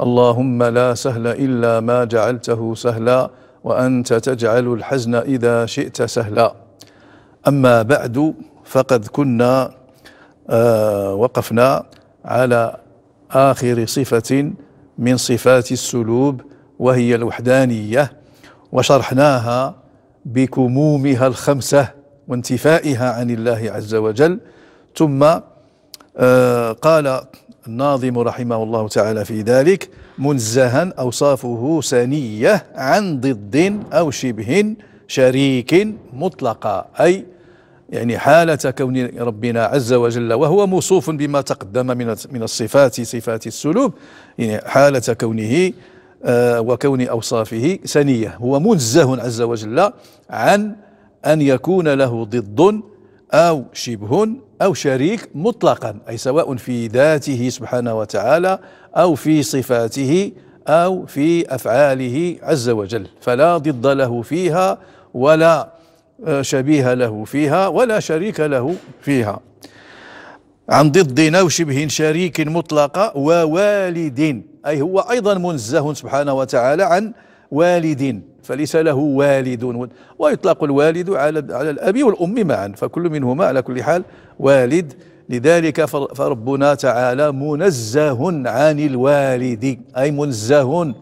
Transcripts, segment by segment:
اللهم لا سهل إلا ما جعلته سهلا وأنت تجعل الحزن إذا شئت سهلا أما بعد فقد كنا آه وقفنا على آخر صفة من صفات السلوب وهي الوحدانية وشرحناها بكمومها الخمسة وانتفائها عن الله عز وجل ثم آه قال الناظم رحمه الله تعالى في ذلك منزها أوصافه سنية عن ضد أو شبه شريك مطلقا أي يعني حالة كون ربنا عز وجل وهو موصوف بما تقدم من من الصفات صفات السلوك يعني حالة كونه آه، وكون أوصافه سنية هو منزه عز وجل عن أن يكون له ضد أو شبه أو شريك مطلقا أي سواء في ذاته سبحانه وتعالى أو في صفاته أو في أفعاله عز وجل فلا ضد له فيها ولا آه، شبيه له فيها ولا شريك له فيها عن ضد أو شبه شريك مطلق ووالد أي هو أيضا منزه سبحانه وتعالى عن والد فليس له والد ويطلق الوالد على على الاب والام معا فكل منهما على كل حال والد لذلك فربنا تعالى منزه عن الوالد اي منزه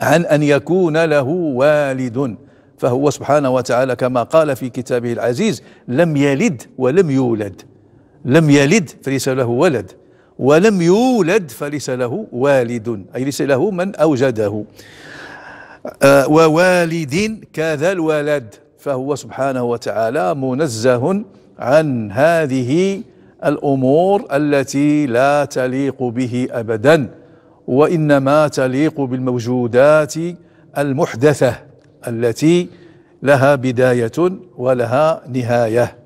عن ان يكون له والد فهو سبحانه وتعالى كما قال في كتابه العزيز لم يلد ولم يولد لم يلد فليس له ولد ولم يولد فليس له والد اي ليس له من اوجده آه، ووالد كذا الولد فهو سبحانه وتعالى منزه عن هذه الأمور التي لا تليق به أبدا وإنما تليق بالموجودات المحدثة التي لها بداية ولها نهاية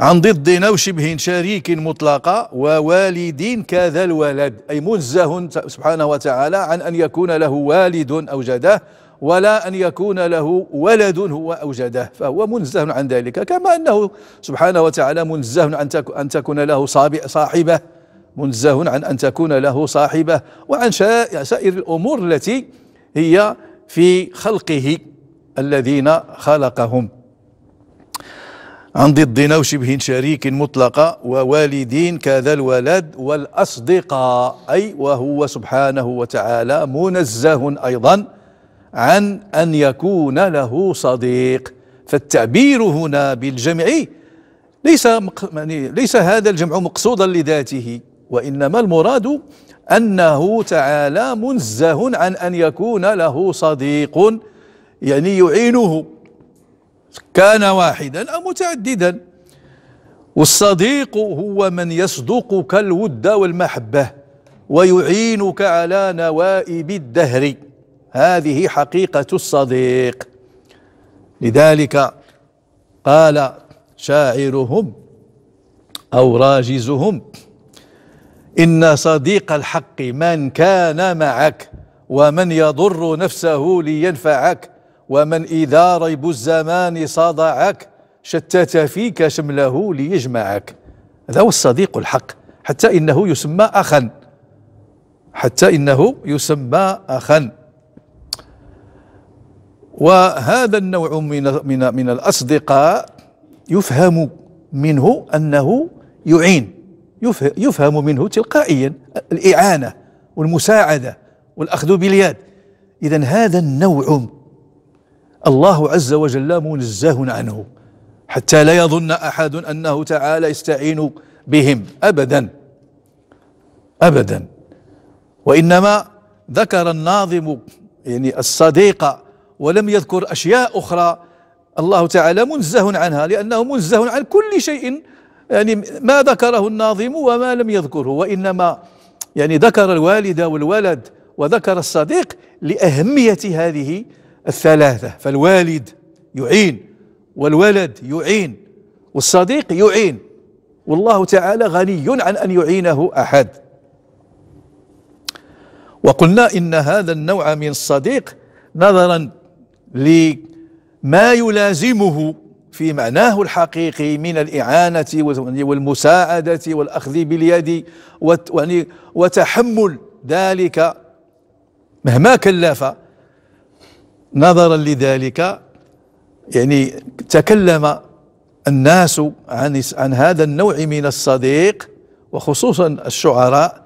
عن او وشبه شريك مطلقة ووالد كذا الولد أي منزه سبحانه وتعالى عن أن يكون له والد أوجده ولا أن يكون له ولد هو أوجده فهو منزه عن ذلك كما أنه سبحانه وتعالى منزه عن أن تكون له صاحبة منزه عن أن تكون له صاحبة وعن سائر الأمور التي هي في خلقه الذين خلقهم عن ضدنا وشبه شريك مطلقة ووالدين كذا الولد والأصدقاء أي وهو سبحانه وتعالى منزه أيضا عن أن يكون له صديق فالتعبير هنا بالجمع ليس يعني ليس هذا الجمع مقصودا لذاته وإنما المراد أنه تعالى منزه عن أن يكون له صديق يعني يعينه كان واحدا أو متعددا والصديق هو من يصدقك الود والمحبة ويعينك على نوائب الدهر هذه حقيقة الصديق لذلك قال شاعرهم أو راجزهم إن صديق الحق من كان معك ومن يضر نفسه لينفعك ومن إذا ريب الزمان صدعك شتت فيك شمله ليجمعك هذا هو الصديق الحق حتى إنه يسمى أخا حتى إنه يسمى أخا وهذا النوع من من من الأصدقاء يفهم منه أنه يعين يفهم منه تلقائيا الإعانة والمساعدة والأخذ باليد إذا هذا النوع الله عز وجل منزه عنه حتى لا يظن احد انه تعالى يستعين بهم ابدا ابدا وانما ذكر الناظم يعني الصديق ولم يذكر اشياء اخرى الله تعالى منزه عنها لانه منزه عن كل شيء يعني ما ذكره الناظم وما لم يذكره وانما يعني ذكر الوالده والولد وذكر الصديق لاهميه هذه الثلاثة فالوالد يعين والولد يعين والصديق يعين والله تعالى غني عن أن يعينه أحد وقلنا إن هذا النوع من الصديق نظرا لما يلازمه في معناه الحقيقي من الإعانة والمساعدة والأخذ باليد وتحمل ذلك مهما كلف نظرا لذلك يعني تكلم الناس عن عن هذا النوع من الصديق وخصوصا الشعراء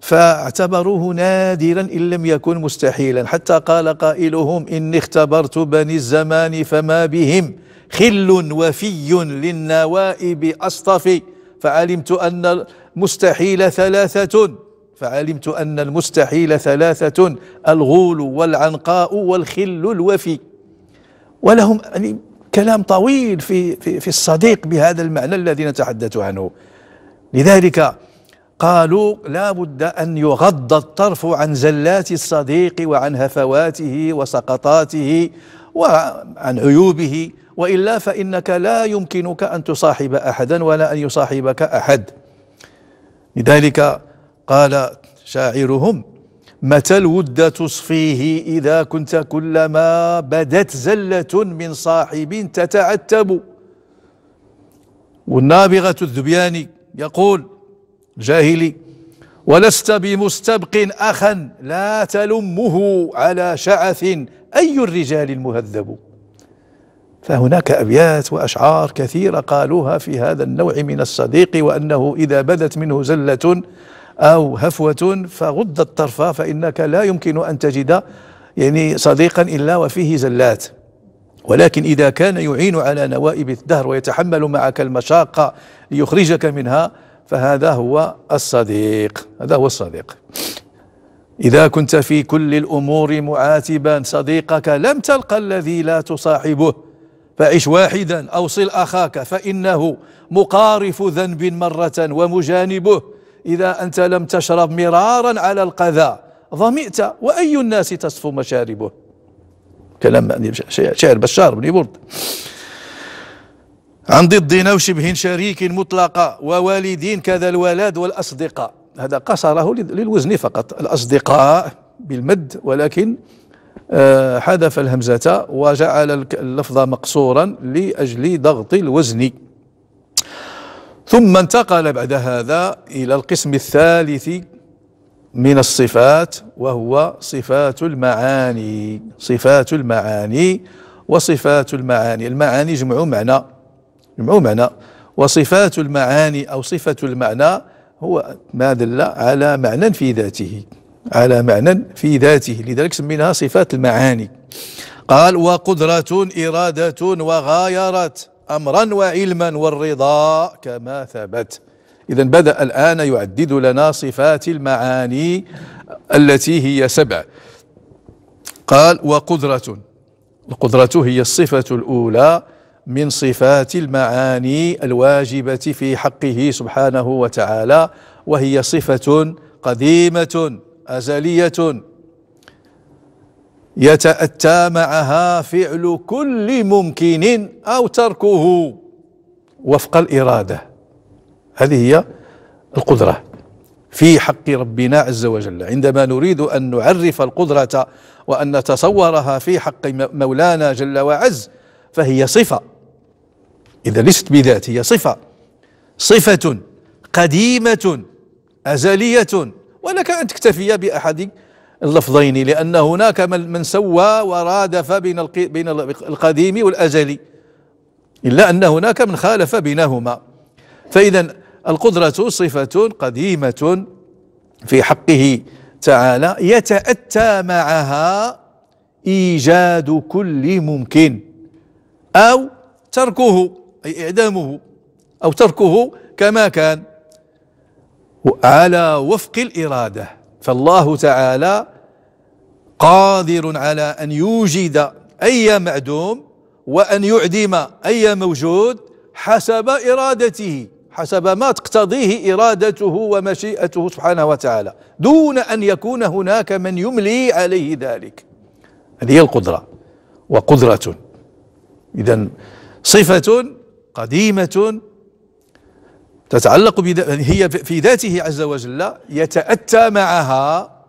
فاعتبروه نادرا ان لم يكن مستحيلا حتى قال قائلهم اني اختبرت بني الزمان فما بهم خل وفي للنوائب اصطفي فعلمت ان المستحيل ثلاثه فعلمت أن المستحيل ثلاثة الغول والعنقاء والخل الوفي ولهم يعني كلام طويل في, في, في الصديق بهذا المعنى الذي نتحدث عنه لذلك قالوا لا بد أن يغض الطرف عن زلات الصديق وعن هفواته وسقطاته وعن عيوبه وإلا فإنك لا يمكنك أن تصاحب أحدا ولا أن يصاحبك أحد لذلك قال شاعرهم متى الود تصفيه إذا كنت كلما بدت زلة من صاحب تتعتب والنابغة الذبياني يقول جاهلي ولست بمستبق أخا لا تلمه على شعث أي الرجال المهذب فهناك أبيات وأشعار كثيرة قالوها في هذا النوع من الصديق وأنه إذا بدت منه زلة أو هفوة فغض الطرف فإنك لا يمكن أن تجد يعني صديقا إلا وفيه زلات ولكن إذا كان يعين على نوائب الدهر ويتحمل معك المشاقة ليخرجك منها فهذا هو الصديق هذا هو الصديق إذا كنت في كل الأمور معاتبا صديقك لم تلقى الذي لا تصاحبه فعش واحدا أوصل أخاك فإنه مقارف ذنب مرة ومجانبه إذا أنت لم تشرب مرارا على القذا ظمئت وأي الناس تصفو مشاربه كلام يعني شعر بشار بن برد عن ضد أو شبه شريك مطلقة ووالدين كذا الولاد والأصدقاء هذا قصره للوزن فقط الأصدقاء بالمد ولكن آه، حذف الهمزة وجعل اللفظ مقصورا لأجل ضغط الوزن ثم انتقل بعد هذا إلى القسم الثالث من الصفات وهو صفات المعاني صفات المعاني وصفات المعاني المعاني جمع معنى جمع معنى وصفات المعاني أو صفة المعنى هو ما دل على معنى في ذاته على معنى في ذاته لذلك سميناها صفات المعاني قال وقدرة إرادة وغايرة أمرا وعلما والرضا كما ثبت إذا بدأ الآن يعدد لنا صفات المعاني التي هي سبع قال وقدرة القدرة هي الصفة الأولى من صفات المعاني الواجبة في حقه سبحانه وتعالى وهي صفة قديمة أزلية يتأتى معها فعل كل ممكن أو تركه وفق الإرادة هذه هي القدرة في حق ربنا عز وجل عندما نريد أن نعرف القدرة وأن نتصورها في حق مولانا جل وعز فهي صفة إذا ليست بذات هي صفة صفة قديمة أزلية ولك أن تكتفي بأحد اللفظين لأن هناك من سوى ورادف بين بين القديم والأزلي إلا أن هناك من خالف بينهما فإذا القدرة صفة قديمة في حقه تعالى يتأتى معها إيجاد كل ممكن أو تركه أي إعدامه أو تركه كما كان على وفق الإرادة فالله تعالى قادر على أن يوجد أي معدوم وأن يعدم أي موجود حسب إرادته حسب ما تقتضيه إرادته ومشيئته سبحانه وتعالى دون أن يكون هناك من يملي عليه ذلك هذه هي القدرة وقدرة إذا صفة قديمة تتعلق هي في ذاته عز وجل يتأتى معها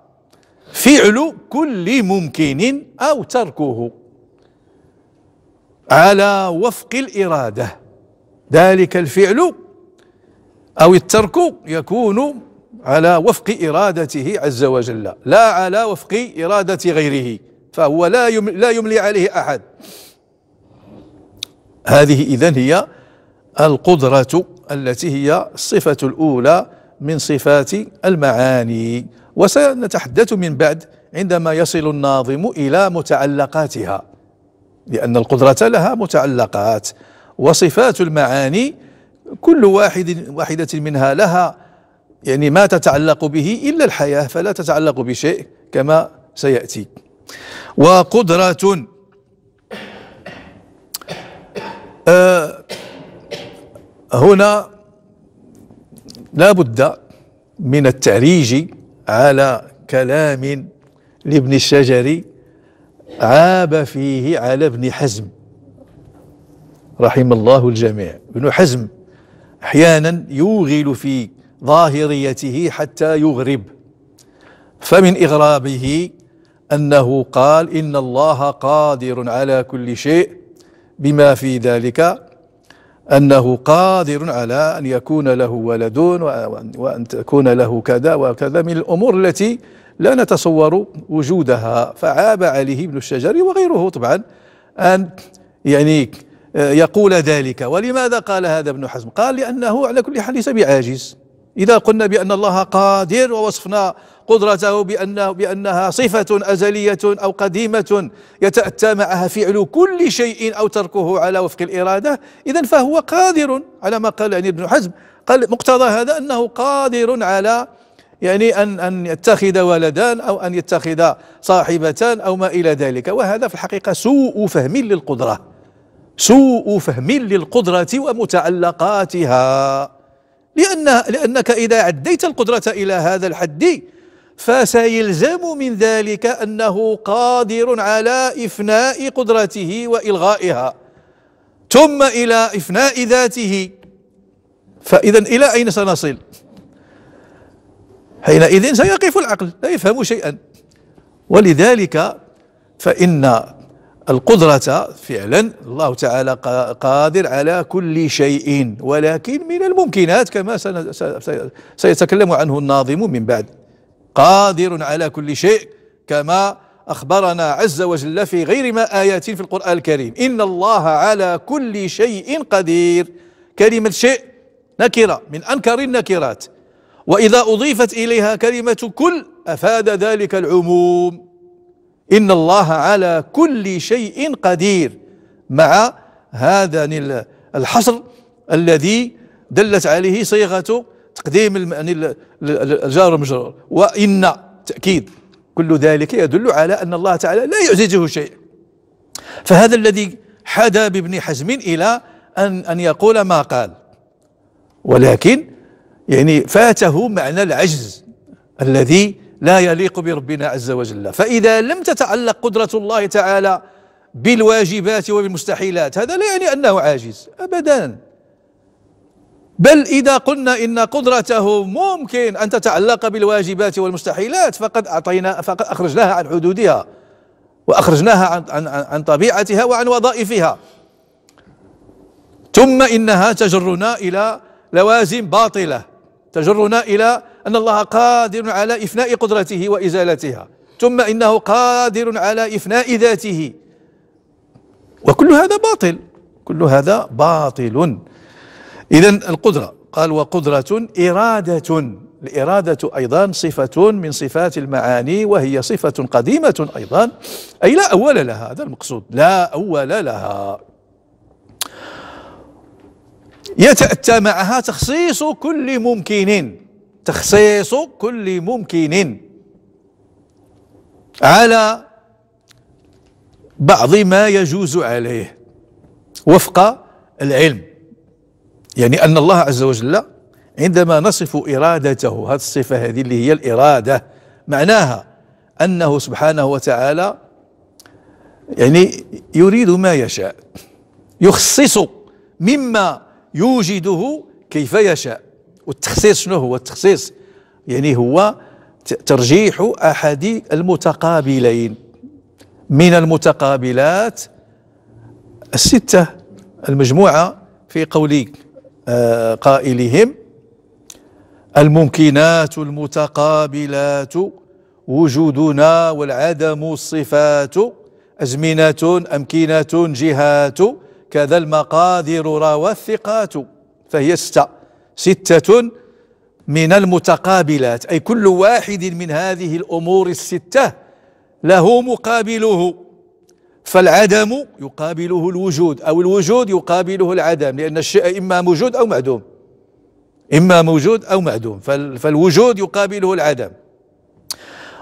فعل كل ممكن أو تركه على وفق الإرادة ذلك الفعل أو الترك يكون على وفق إرادته عز وجل لا على وفق إرادة غيره فهو لا لا يملي عليه أحد هذه إذن هي القدرة التي هي الصفة الأولى من صفات المعاني وسنتحدث من بعد عندما يصل الناظم إلى متعلقاتها لأن القدرة لها متعلقات وصفات المعاني كل واحد واحدة منها لها يعني ما تتعلق به إلا الحياة فلا تتعلق بشيء كما سيأتي وقدرة آه، هنا لا بد من التعريج على كلام لابن الشجري عاب فيه على ابن حزم رحم الله الجميع ابن حزم احيانا يوغل في ظاهريته حتى يغرب فمن اغرابه انه قال ان الله قادر على كل شيء بما في ذلك أنه قادر على أن يكون له ولد وأن تكون له كذا وكذا من الأمور التي لا نتصور وجودها فعاب عليه ابن الشجري وغيره طبعا أن يعني آه، يقول ذلك ولماذا قال هذا ابن حزم قال لأنه على كل حال ليس بعاجز إذا قلنا بأن الله قادر ووصفنا قدرته بأنه بأنها صفة أزلية أو قديمة يتأتى معها فعل كل شيء أو تركه على وفق الإرادة إذا فهو قادر على ما قال يعني ابن حزم قال مقتضى هذا أنه قادر على يعني أن أن يتخذ ولدان أو أن يتخذ صاحبتان أو ما إلى ذلك وهذا في الحقيقة سوء فهم للقدرة سوء فهم للقدرة ومتعلقاتها لأن لأنك إذا عديت القدرة إلى هذا الحد فسيلزم من ذلك أنه قادر على إفناء قدرته وإلغائها ثم إلى إفناء ذاته فإذا إلى أين سنصل؟ حينئذ سيقف العقل لا يفهم شيئا ولذلك فإن القدرة فعلا الله تعالى قادر على كل شيء ولكن من الممكنات كما سيتكلم عنه الناظم من بعد قادر على كل شيء كما أخبرنا عز وجل في غير ما آيات في القرآن الكريم إن الله على كل شيء قدير كلمة شيء نكرة من أنكر النكرات وإذا أضيفت إليها كلمة كل أفاد ذلك العموم إن الله على كل شيء قدير مع هذا الحصر الذي دلت عليه صيغة تقديم يعني الجار المجرور وإن تأكيد كل ذلك يدل على أن الله تعالى لا يعزجه شيء فهذا الذي حدا بابن حزم إلى أن أن يقول ما قال ولكن يعني فاته معنى العجز الذي لا يليق بربنا عز وجل فإذا لم تتعلق قدرة الله تعالى بالواجبات وبالمستحيلات هذا لا يعني أنه عاجز أبدا بل إذا قلنا إن قدرته ممكن أن تتعلق بالواجبات والمستحيلات فقد أعطينا فقد أخرجناها عن حدودها وأخرجناها عن, عن, عن, عن طبيعتها وعن وظائفها ثم إنها تجرنا إلى لوازم باطلة تجرنا إلى أن الله قادر على إفناء قدرته وإزالتها ثم إنه قادر على إفناء ذاته وكل هذا باطل كل هذا باطل إذا القدرة قال وقدرة إرادة الإرادة أيضا صفة من صفات المعاني وهي صفة قديمة أيضا أي لا أول لها هذا المقصود لا أول لها يتأتى معها تخصيص كل ممكن تخصيص كل ممكن على بعض ما يجوز عليه وفق العلم يعني أن الله عز وجل عندما نصف إرادته هذه الصفة هذه اللي هي الإرادة معناها أنه سبحانه وتعالى يعني يريد ما يشاء يخصص مما يوجده كيف يشاء والتخصيص شنو هو التخصيص يعني هو ترجيح أحد المتقابلين من المتقابلات الستة المجموعة في قول آه، قائلهم الممكنات المتقابلات وجودنا والعدم الصفات أزمنة أمكنة جهات كذا المقادير روى الثقات فهي ستة ستة من المتقابلات أي كل واحد من هذه الأمور الستة له مقابله فالعدم يقابله الوجود أو الوجود يقابله العدم لأن الشيء إما موجود أو معدوم إما موجود أو معدوم فالوجود يقابله العدم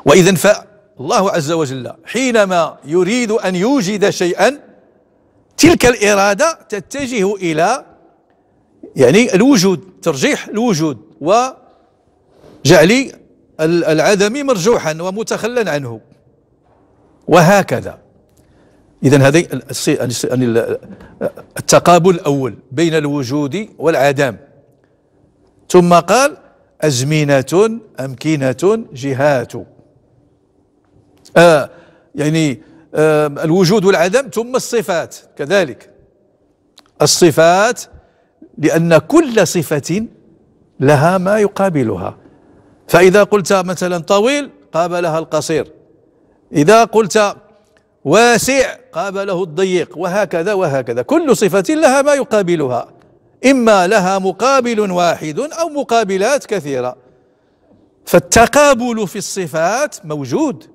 وإذا فالله عز وجل حينما يريد أن يوجد شيئا تلك الإرادة تتجه إلى يعني الوجود ترجيح الوجود وجعل العدم مرجوحا ومتخلا عنه وهكذا إذا هذه يعني يعني التقابل الأول بين الوجود والعدم ثم قال أزمنة أمكنة جهات آه يعني آه الوجود والعدم ثم الصفات كذلك الصفات لأن كل صفة لها ما يقابلها فإذا قلت مثلا طويل قابلها القصير إذا قلت واسع قابله الضيق وهكذا وهكذا كل صفة لها ما يقابلها إما لها مقابل واحد أو مقابلات كثيرة فالتقابل في الصفات موجود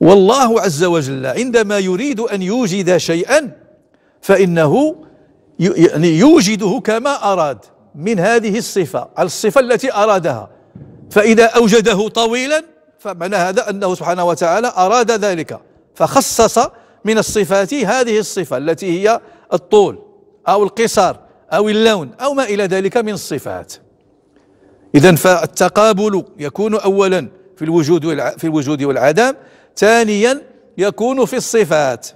والله عز وجل عندما يريد أن يوجد شيئا فإنه يعني يوجده كما أراد من هذه الصفة الصفة التي أرادها فإذا أوجده طويلا فمعنى هذا أنه سبحانه وتعالى أراد ذلك فخصص من الصفات هذه الصفة التي هي الطول أو القصر أو اللون أو ما إلى ذلك من الصفات إذا فالتقابل يكون أولا في الوجود في الوجود والعدم ثانيا يكون في الصفات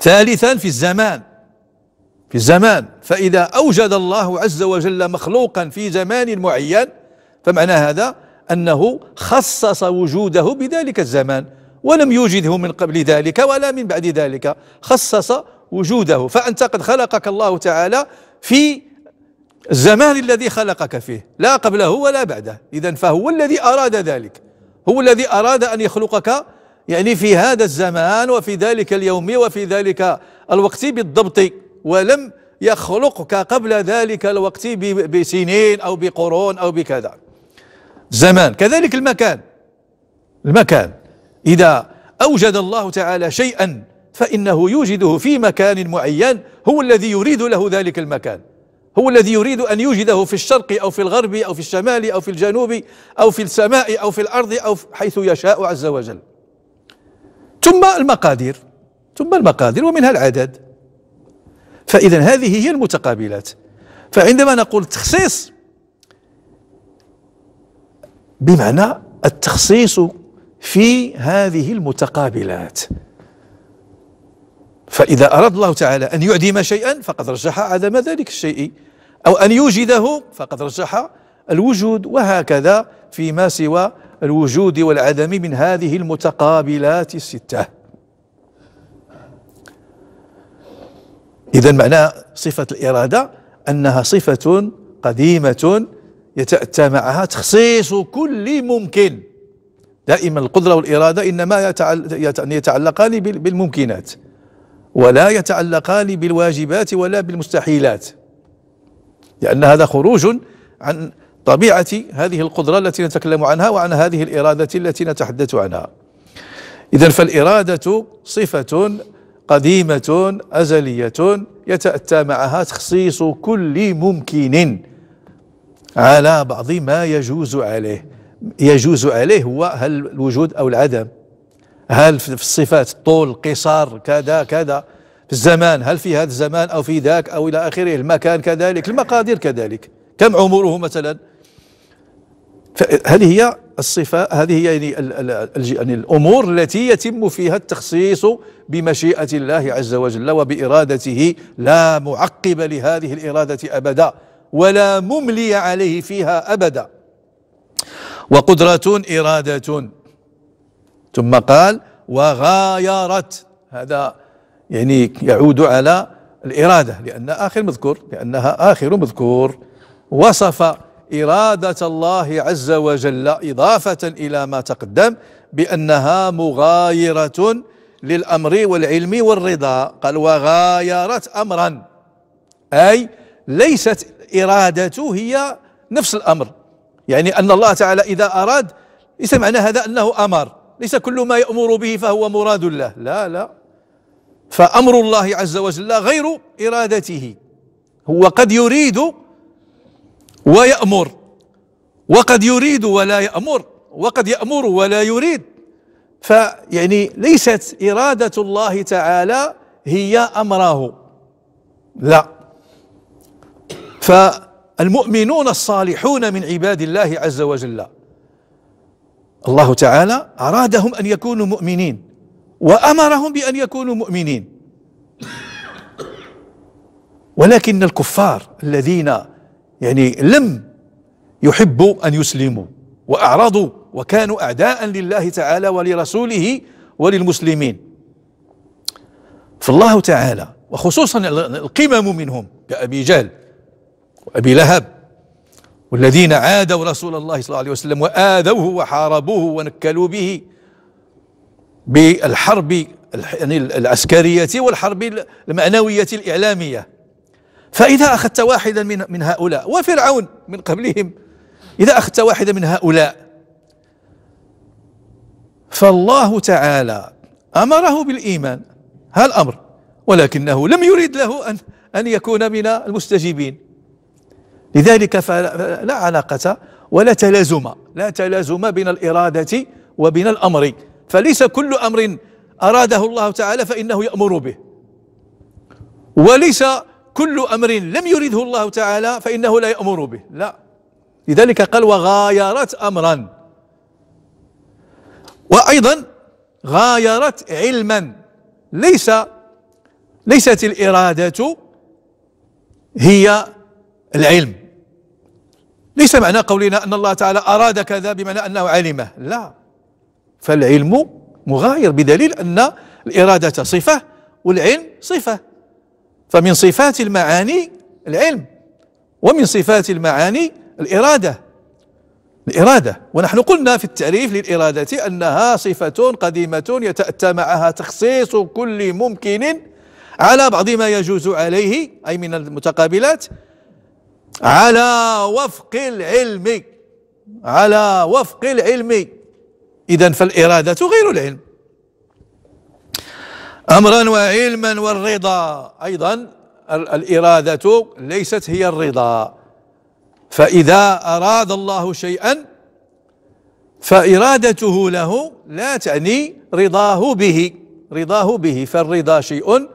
ثالثا في الزمان في الزمان فإذا أوجد الله عز وجل مخلوقا في زمان معين فمعنى هذا أنه خصص وجوده بذلك الزمان ولم يوجده من قبل ذلك ولا من بعد ذلك خصص وجوده فأنت قد خلقك الله تعالى في الزمان الذي خلقك فيه لا قبله ولا بعده إذا فهو الذي أراد ذلك هو الذي أراد أن يخلقك يعني في هذا الزمان وفي ذلك اليوم وفي ذلك الوقت بالضبط ولم يخلقك قبل ذلك الوقت بسنين أو بقرون أو بكذا زمان كذلك المكان المكان إذا أوجد الله تعالى شيئا فإنه يوجده في مكان معين هو الذي يريد له ذلك المكان هو الذي يريد أن يوجده في الشرق أو في الغرب أو في الشمال أو في الجنوب أو في السماء أو في الأرض أو حيث يشاء عز وجل ثم المقادير ثم المقادير ومنها العدد فإذا هذه هي المتقابلات فعندما نقول التخصيص بمعنى التخصيص في هذه المتقابلات فإذا أراد الله تعالى أن يعدم شيئا فقد رجح عدم ذلك الشيء أو أن يوجده فقد رجح الوجود وهكذا فيما سوى الوجود والعدم من هذه المتقابلات الستة إذا معنى صفة الإرادة أنها صفة قديمة يتأتى معها تخصيص كل ممكن دائما القدرة والإرادة إنما يتعلقان بالممكنات ولا يتعلقان بالواجبات ولا بالمستحيلات لأن هذا خروج عن طبيعة هذه القدرة التي نتكلم عنها وعن هذه الإرادة التي نتحدث عنها إذا فالإرادة صفة قديمة أزلية يتأتى معها تخصيص كل ممكن على بعض ما يجوز عليه يجوز عليه هو هل الوجود أو العدم هل في الصفات الطول قصار كذا كذا في الزمان هل في هذا الزمان أو في ذاك أو إلى آخره المكان كذلك المقادير كذلك كم عمره مثلا هذه هي الصفة هذه هي يعني, يعني الأمور التي يتم فيها التخصيص بمشيئة الله عز وجل وبإرادته لا معقب لهذه الإرادة أبدا ولا مملي عليه فيها أبدا وقدرة إرادة ثم قال وغايرت هذا يعني يعود على الإرادة لأن آخر مذكور لأنها آخر مذكور وصف إرادة الله عز وجل إضافة إلى ما تقدم بأنها مغايرة للأمر والعلم والرضا قال وغايرت أمرا أي ليست إرادته هي نفس الأمر يعني أن الله تعالى إذا أراد ليس معنى هذا أنه أمر ليس كل ما يأمر به فهو مراد له لا لا فأمر الله عز وجل غير إرادته هو قد يريد ويأمر وقد يريد ولا يأمر وقد يأمر ولا يريد فيعني ليست إرادة الله تعالى هي أمره لا فالمؤمنون الصالحون من عباد الله عز وجل الله تعالى أرادهم أن يكونوا مؤمنين وأمرهم بأن يكونوا مؤمنين ولكن الكفار الذين يعني لم يحبوا أن يسلموا وأعرضوا وكانوا أعداء لله تعالى ولرسوله وللمسلمين فالله تعالى وخصوصا القمم منهم كأبي جهل وأبي لهب والذين عادوا رسول الله صلى الله عليه وسلم وآذوه وحاربوه ونكلوا به بالحرب يعني العسكرية والحرب المعنوية الإعلامية فإذا أخذت واحدا من, من هؤلاء وفرعون من قبلهم إذا أخذت واحدا من هؤلاء فالله تعالى أمره بالإيمان هذا الأمر ولكنه لم يرد له أن أن يكون من المستجيبين لذلك فلا علاقة ولا تلازم لا تلازم بين الإرادة وبين الأمر فليس كل أمر أراده الله تعالى فإنه يأمر به وليس كل أمر لم يرده الله تعالى فإنه لا يأمر به لا لذلك قال وغايرت أمرا وأيضا غايرت علما ليس ليست الإرادة هي العلم ليس معنى قولنا أن الله تعالى أراد كذا بمعنى أنه علمه لا فالعلم مغاير بدليل أن الإرادة صفة والعلم صفة فمن صفات المعاني العلم ومن صفات المعاني الإرادة الإرادة ونحن قلنا في التعريف للإرادة أنها صفة قديمة يتأتى معها تخصيص كل ممكن على بعض ما يجوز عليه أي من المتقابلات على وفق العلم على وفق العلم إذا فالإرادة غير العلم امرا وعلما والرضا ايضا الاراده ليست هي الرضا فاذا اراد الله شيئا فارادته له لا تعني رضاه به رضاه به فالرضا شيء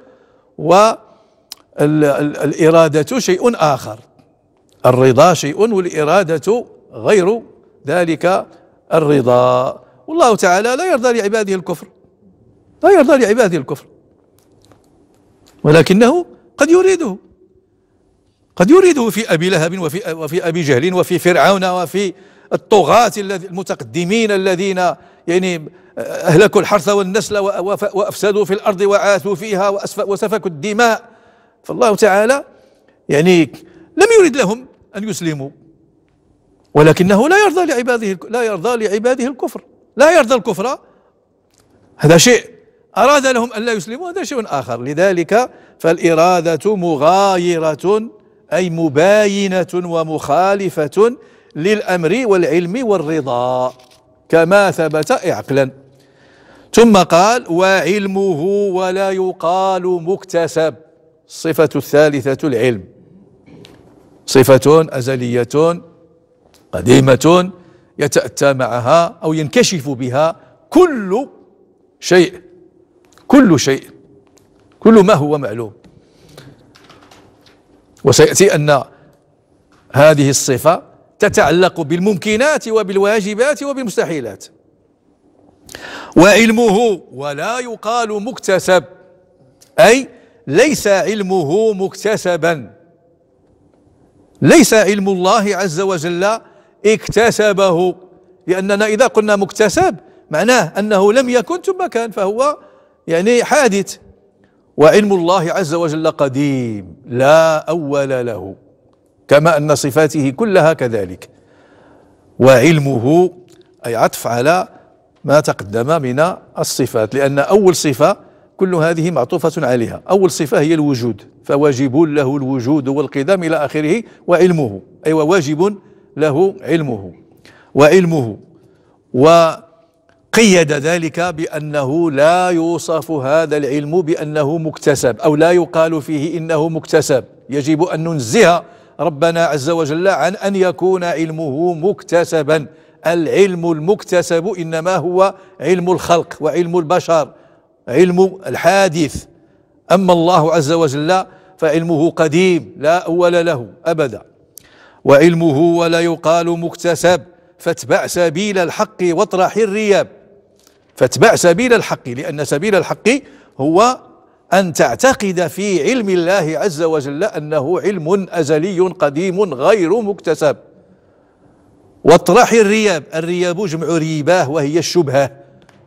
والإرادة شيء آخر الرضا شيء والإرادة غير ذلك الرضا والله تعالى لا يرضى لعباده الكفر لا يرضى لعباده الكفر ولكنه قد يريده قد يريده في أبي لهب وفي وفي أبي جهل وفي فرعون وفي الطغاة المتقدمين الذين يعني أهلكوا الحرث والنسل وأفسدوا في الأرض وعاثوا فيها وسفكوا الدماء فالله تعالى يعني لم يرد لهم أن يسلموا ولكنه لا يرضى لعباده لا يرضى لعباده الكفر لا يرضى الكفر هذا شيء أراد لهم أن لا يسلموا هذا شيء آخر لذلك فالإرادة مغايرة أي مباينة ومخالفة للأمر والعلم والرضا كما ثبت عقلا ثم قال وعلمه ولا يقال مكتسب الصفة الثالثة العلم صفة أزلية قديمة يتأتى معها أو ينكشف بها كل شيء كل شيء كل ما هو معلوم وسيأتي أن هذه الصفة تتعلق بالممكنات وبالواجبات وبالمستحيلات وعلمه ولا يقال مكتسب أي ليس علمه مكتسبا ليس علم الله عز وجل اكتسبه لأننا إذا قلنا مكتسب معناه أنه لم يكن ثم كان فهو يعني حادث وعلم الله عز وجل قديم لا أول له كما أن صفاته كلها كذلك وعلمه أي عطف على ما تقدم من الصفات لأن أول صفة كل هذه معطوفة عليها أول صفة هي الوجود فواجب له الوجود والقدام إلى آخره وعلمه أي وواجب له علمه وعلمه و قيد ذلك بأنه لا يوصف هذا العلم بأنه مكتسب أو لا يقال فيه إنه مكتسب يجب أن ننزه ربنا عز وجل عن أن يكون علمه مكتسبا العلم المكتسب إنما هو علم الخلق وعلم البشر علم الحادث أما الله عز وجل فعلمه قديم لا أول له أبدا وعلمه ولا يقال مكتسب فاتبع سبيل الحق واطرح الرياب فاتبع سبيل الحق لأن سبيل الحق هو أن تعتقد في علم الله عز وجل أنه علم أزلي قديم غير مكتسب واطرح الرياب الرياب جمع ريباه وهي الشبهة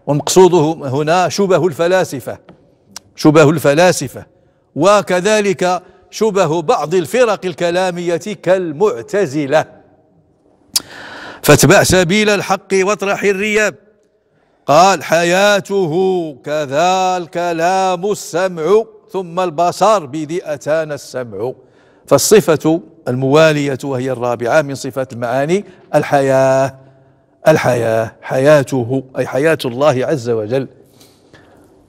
ومقصوده هنا شبه الفلاسفة شبه الفلاسفة وكذلك شبه بعض الفرق الكلامية كالمعتزلة فاتبع سبيل الحق واطرح الرياب قال حياته كذا الكلام السمع ثم البصر بذي أتانا السمع فالصفة الموالية وهي الرابعة من صفات المعاني الحياة الحياة حياته أي حياة الله عز وجل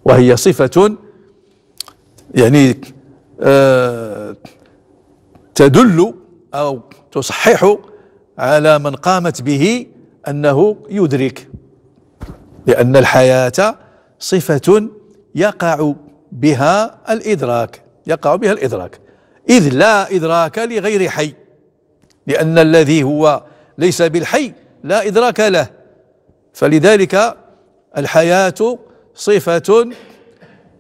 وهي صفة يعني آه، تدل أو تصحح على من قامت به أنه يدرك لأن الحياة صفة يقع بها الإدراك يقع بها الإدراك إذ لا إدراك لغير حي لأن الذي هو ليس بالحي لا إدراك له فلذلك الحياة صفة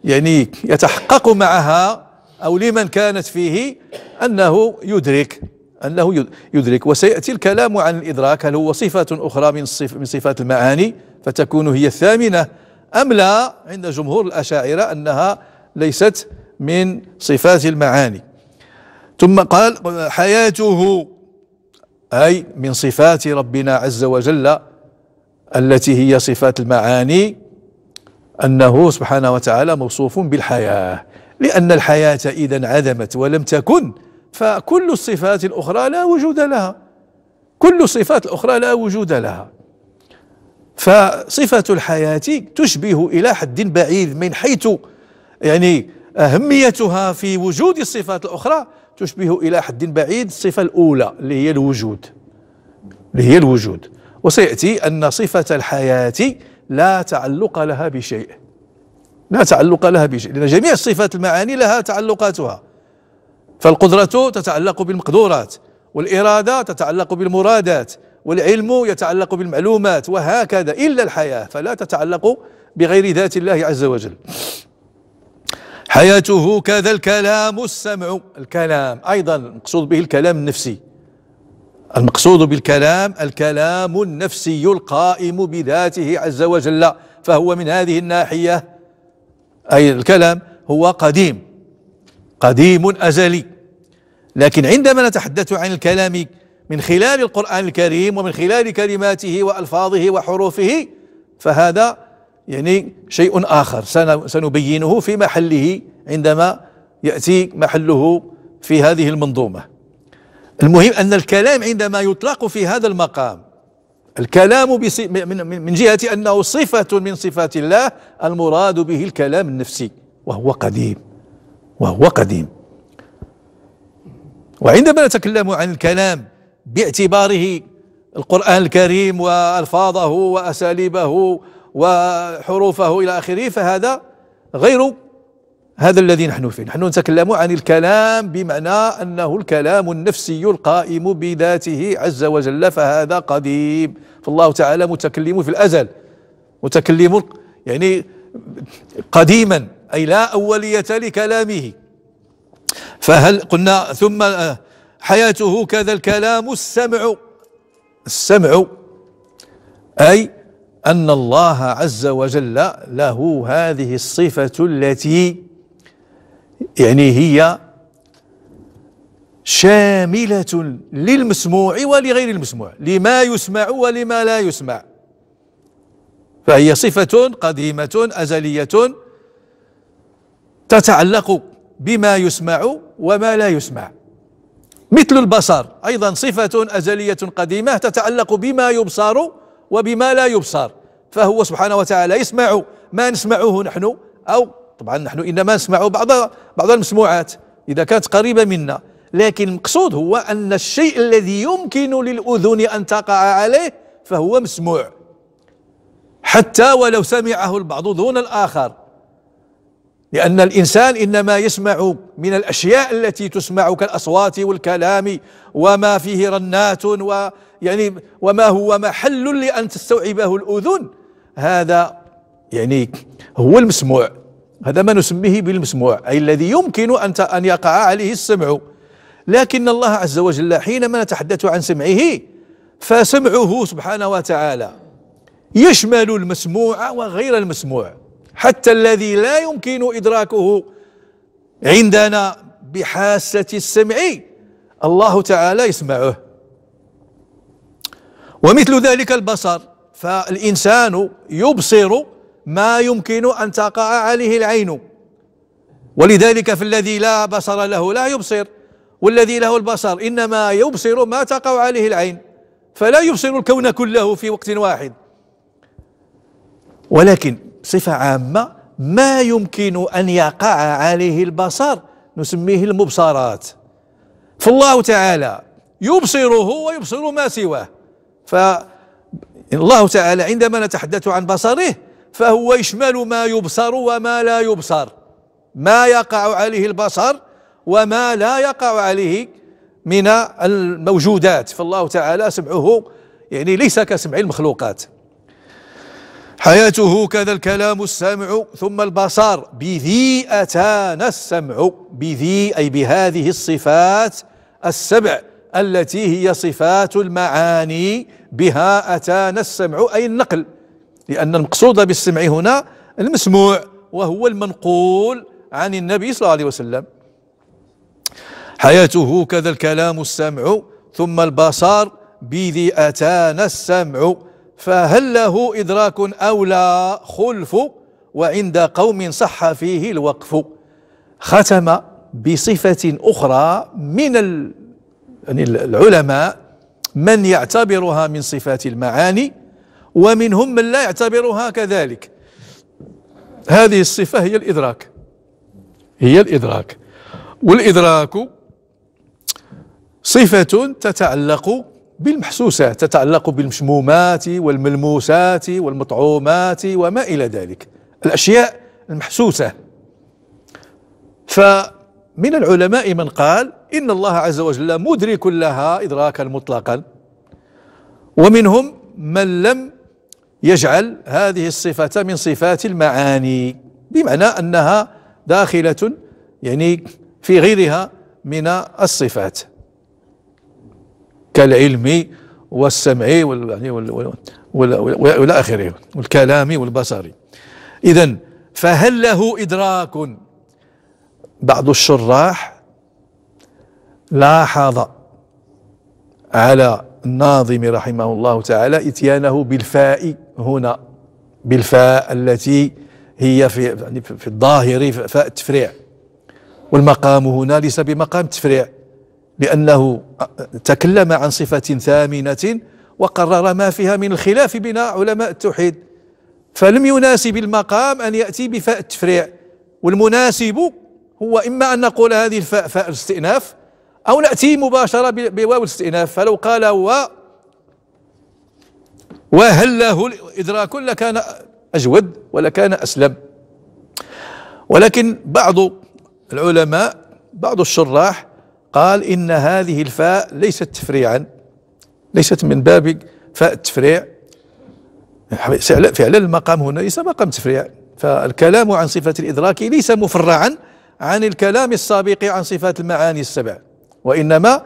يعني يتحقق معها أو لمن كانت فيه أنه يدرك أنه يدرك وسيأتي الكلام عن الإدراك هل هو صفة أخرى من, من صفات المعاني فتكون هي الثامنة أم لا عند جمهور الأشاعرة أنها ليست من صفات المعاني ثم قال حياته أي من صفات ربنا عز وجل التي هي صفات المعاني أنه سبحانه وتعالى موصوف بالحياة لأن الحياة إذا عدمت ولم تكن فكل الصفات الأخرى لا وجود لها كل الصفات الأخرى لا وجود لها فصفة الحياة تشبه إلى حد بعيد من حيث يعني أهميتها في وجود الصفات الأخرى تشبه إلى حد بعيد الصفة الأولى اللي هي الوجود اللي هي الوجود وسيأتي أن صفة الحياة لا تعلق لها بشيء لا تعلق لها بشيء لأن جميع الصفات المعاني لها تعلقاتها فالقدرة تتعلق بالمقدورات والإرادة تتعلق بالمرادات والعلم يتعلق بالمعلومات وهكذا إلا الحياة فلا تتعلق بغير ذات الله عز وجل حياته كذا الكلام السمع الكلام أيضا المقصود به الكلام النفسي المقصود بالكلام الكلام النفسي القائم بذاته عز وجل فهو من هذه الناحية أي الكلام هو قديم قديم أزلي لكن عندما نتحدث عن الكلام من خلال القرآن الكريم ومن خلال كلماته وألفاظه وحروفه فهذا يعني شيء آخر سنبينه في محله عندما يأتي محله في هذه المنظومة المهم أن الكلام عندما يطلق في هذا المقام الكلام من جهة أنه صفة من صفات الله المراد به الكلام النفسي وهو قديم وهو قديم وعندما نتكلم عن الكلام باعتباره القرآن الكريم وألفاظه وأساليبه وحروفه إلى آخره فهذا غير هذا الذي نحن فيه نحن نتكلم عن الكلام بمعنى أنه الكلام النفسي القائم بذاته عز وجل فهذا قديم فالله تعالى متكلم في الأزل متكلم يعني قديما أي لا أولية لكلامه فهل قلنا ثم حياته كذا الكلام السمع السمع أي أن الله عز وجل له هذه الصفة التي يعني هي شاملة للمسموع ولغير المسموع لما يسمع ولما لا يسمع فهي صفة قديمة أزلية تتعلق بما يسمع وما لا يسمع مثل البصر أيضا صفة أزلية قديمة تتعلق بما يبصر وبما لا يبصر فهو سبحانه وتعالى يسمع ما نسمعه نحن أو طبعا نحن إنما نسمع بعض بعض المسموعات إذا كانت قريبة منا لكن المقصود هو أن الشيء الذي يمكن للأذن أن تقع عليه فهو مسموع حتى ولو سمعه البعض دون الآخر لأن الإنسان إنما يسمع من الأشياء التي تسمع كالأصوات والكلام وما فيه رنات ويعني وما هو محل لأن تستوعبه الأذن هذا يعني هو المسموع هذا ما نسميه بالمسموع أي الذي يمكن أن أن يقع عليه السمع لكن الله عز وجل حينما نتحدث عن سمعه فسمعه سبحانه وتعالى يشمل المسموع وغير المسموع حتى الذي لا يمكن إدراكه عندنا بحاسة السمع الله تعالى يسمعه ومثل ذلك البصر فالإنسان يبصر ما يمكن أن تقع عليه العين ولذلك فالذي لا بصر له لا يبصر والذي له البصر إنما يبصر ما تقع عليه العين فلا يبصر الكون كله في وقت واحد ولكن بصفة عامة ما يمكن أن يقع عليه البصر نسميه المبصرات فالله تعالى يبصره ويبصر ما سواه فالله تعالى عندما نتحدث عن بصره فهو يشمل ما يبصر وما لا يبصر ما يقع عليه البصر وما لا يقع عليه من الموجودات فالله تعالى سمعه يعني ليس كسمع المخلوقات حياته كذا الكلام السمع ثم البصر بذي أتانا السمع بذي أي بهذه الصفات السبع التي هي صفات المعاني بها أتانا السمع أي النقل لأن المقصود بالسمع هنا المسموع وهو المنقول عن النبي صلى الله عليه وسلم حياته كذا الكلام السمع ثم البصر بذي أتانا السمع فهل له إدراك أو لا خلف وعند قوم صح فيه الوقف ختم بصفة أخرى من يعني العلماء من يعتبرها من صفات المعاني ومنهم من لا يعتبرها كذلك هذه الصفة هي الإدراك هي الإدراك والإدراك صفة تتعلق بالمحسوسات تتعلق بالمشمومات والملموسات والمطعومات وما إلى ذلك الأشياء المحسوسة فمن العلماء من قال إن الله عز وجل مدرك لها إدراكا مطلقا ومنهم من لم يجعل هذه الصفة من صفات المعاني بمعنى أنها داخلة يعني في غيرها من الصفات كالعلم والسمع يعني والى اخره والكلام والبصري اذا فهل له ادراك بعض الشراح لاحظ على الناظم رحمه الله تعالى اتيانه بالفاء هنا بالفاء التي هي في يعني في الظاهر فاء التفريع والمقام هنا ليس بمقام تفريع لأنه تكلم عن صفة ثامنة وقرر ما فيها من الخلاف بين علماء التوحيد فلم يناسب المقام أن يأتي بفاء التفريع والمناسب هو إما أن نقول هذه الفاء فاء الاستئناف أو نأتي مباشرة بواو الاستئناف فلو قال و وهل له إدراك لكان أجود ولكان أسلم ولكن بعض العلماء بعض الشراح قال إن هذه الفاء ليست تفريعا ليست من باب فاء التفريع فعلا المقام هنا ليس مقام تفريع فالكلام عن صفة الإدراك ليس مفرعا عن الكلام السابق عن صفات المعاني السبع وإنما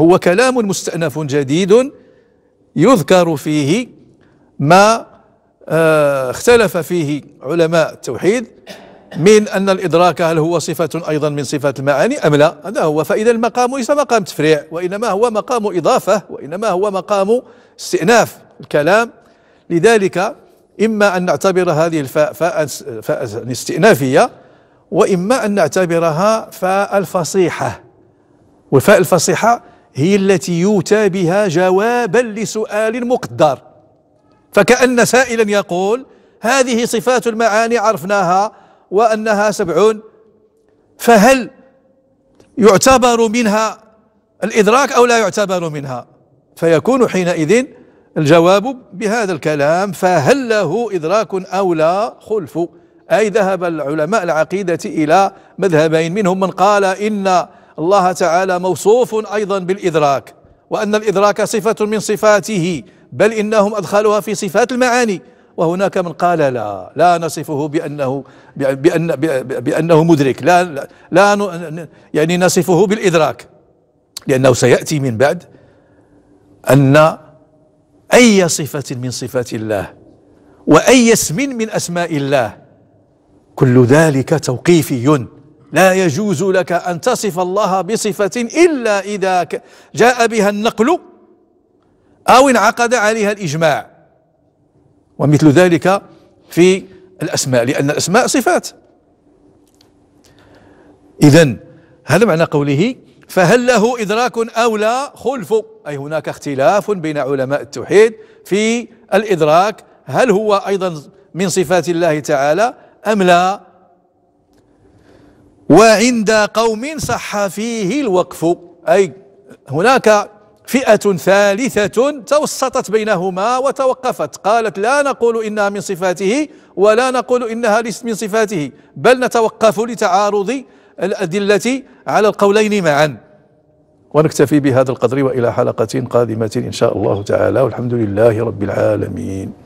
هو كلام مستأنف جديد يذكر فيه ما آه، اختلف فيه علماء التوحيد من أن الإدراك هل هو صفة أيضا من صفات المعاني أم لا هذا هو فإذا المقام ليس مقام تفريع وإنما هو مقام إضافة وإنما هو مقام استئناف الكلام لذلك إما أن نعتبر هذه الفاء فاء فا استئنافية وإما أن نعتبرها فاء الفصيحة والفاء الفصيحة هي التي يؤتى بها جوابا لسؤال مقدر فكأن سائلا يقول هذه صفات المعاني عرفناها وأنها سبعون فهل يعتبر منها الإدراك أو لا يعتبر منها فيكون حينئذ الجواب بهذا الكلام فهل له إدراك أو لا خلف أي ذهب العلماء العقيدة إلى مذهبين منهم من قال إن الله تعالى موصوف أيضا بالإدراك وأن الإدراك صفة من صفاته بل إنهم أدخلوها في صفات المعاني وهناك من قال لا لا نصفه بأنه بأن بأنه مدرك لا لا يعني نصفه بالإدراك لأنه سيأتي من بعد أن أي صفة من صفات الله وأي اسم من أسماء الله كل ذلك توقيفي لا يجوز لك أن تصف الله بصفة إلا إذا جاء بها النقل أو انعقد عليها الإجماع ومثل ذلك في الأسماء لأن الأسماء صفات إذا هذا معنى قوله فهل له إدراك أو لا خلف أي هناك اختلاف بين علماء التوحيد في الإدراك هل هو أيضا من صفات الله تعالى أم لا وعند قوم صح فيه الوقف أي هناك فئة ثالثة توسطت بينهما وتوقفت قالت لا نقول إنها من صفاته ولا نقول إنها ليست من صفاته بل نتوقف لتعارض الأدلة على القولين معا ونكتفي بهذا القدر وإلى حلقة قادمة إن شاء الله تعالى والحمد لله رب العالمين